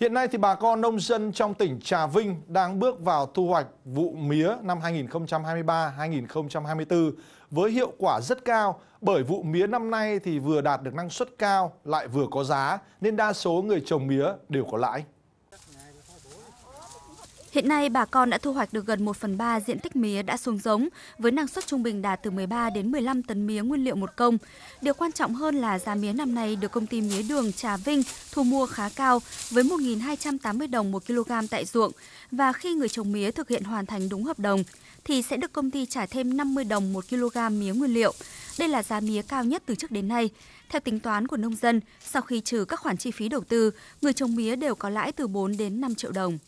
Hiện nay thì bà con nông dân trong tỉnh Trà Vinh đang bước vào thu hoạch vụ mía năm 2023-2024 với hiệu quả rất cao bởi vụ mía năm nay thì vừa đạt được năng suất cao lại vừa có giá nên đa số người trồng mía đều có lãi. Hiện nay, bà con đã thu hoạch được gần 1 phần 3 diện tích mía đã xuống giống, với năng suất trung bình đạt từ 13 đến 15 tấn mía nguyên liệu một công. Điều quan trọng hơn là giá mía năm nay được công ty mía đường Trà Vinh thu mua khá cao, với 1.280 đồng một kg tại ruộng. Và khi người trồng mía thực hiện hoàn thành đúng hợp đồng, thì sẽ được công ty trả thêm 50 đồng một kg mía nguyên liệu. Đây là giá mía cao nhất từ trước đến nay. Theo tính toán của nông dân, sau khi trừ các khoản chi phí đầu tư, người trồng mía đều có lãi từ 4 đến 5 triệu đồng.